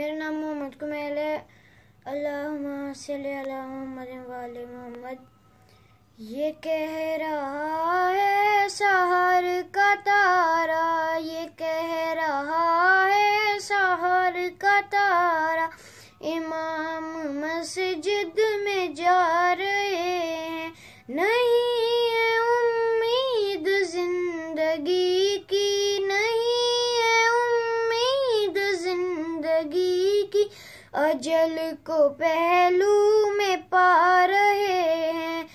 मेरा नाम मोहम्मद कुमेल है अल्लाह मोहम्मद मोहम्मद ये कह रहा है शहर का तारा ये कह रहा है शहर का तारा इमाम मस्जिद में जा अजल को पहलू में पा रहे हैं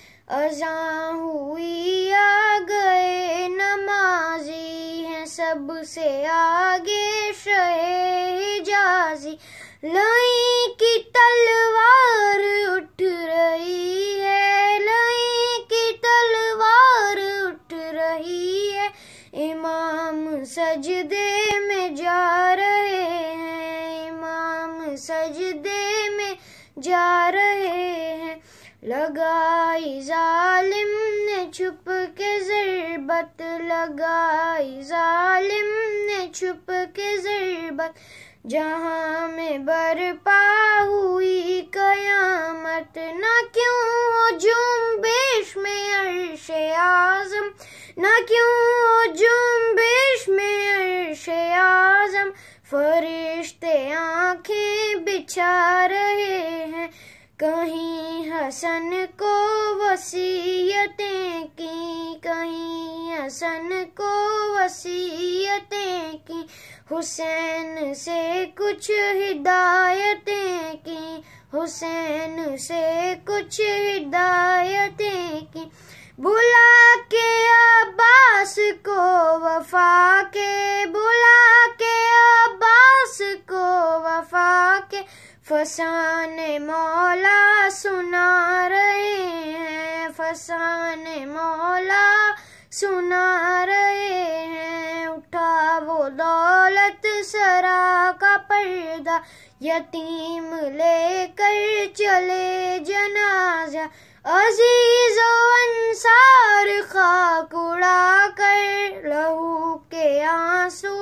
अजा हुई आ गए नमाजी हैं सबसे आगे शहे जाजी लई की तलवार उठ रही है लई की तलवार उठ रही है इमाम सजदे में जा रहे हैं सजदे में जा रहे हैं लगाई जालिम ने छुप के जरबत लगाई जालिम ने छुप के जरबत जहाँ में बरपा हुई कयामत न क्यों हो जुम्बेश में अर्श आजम न क्यों हो जुम्बेश में अर्श आजम फरिश्ते आंखें बिछा रहे हैं कहीं हसन को वसीयतें की कहीं हसन को वसीयतें की हुसैन से कुछ हिदायतें की हुसैन से कुछ हिदायतें की बुला के अब के फसाने मौला सुना रहे हैं फसाने मौला सुना रहे हैं उठा वो दौलत सरा का पर्दा यतीम लेकर चले जनाजा अजीज अंसार खाक उड़ा कर लहू के आंसू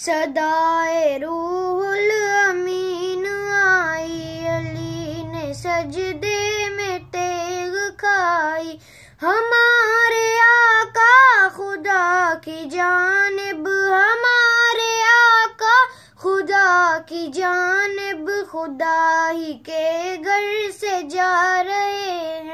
सदाए रूहुल अमीन आई अली ने सजदे में तेग खाई हमारे आका खुदा की जानब हमारे आका खुदा की जानब खुदा ही के घर से जा रहे हैं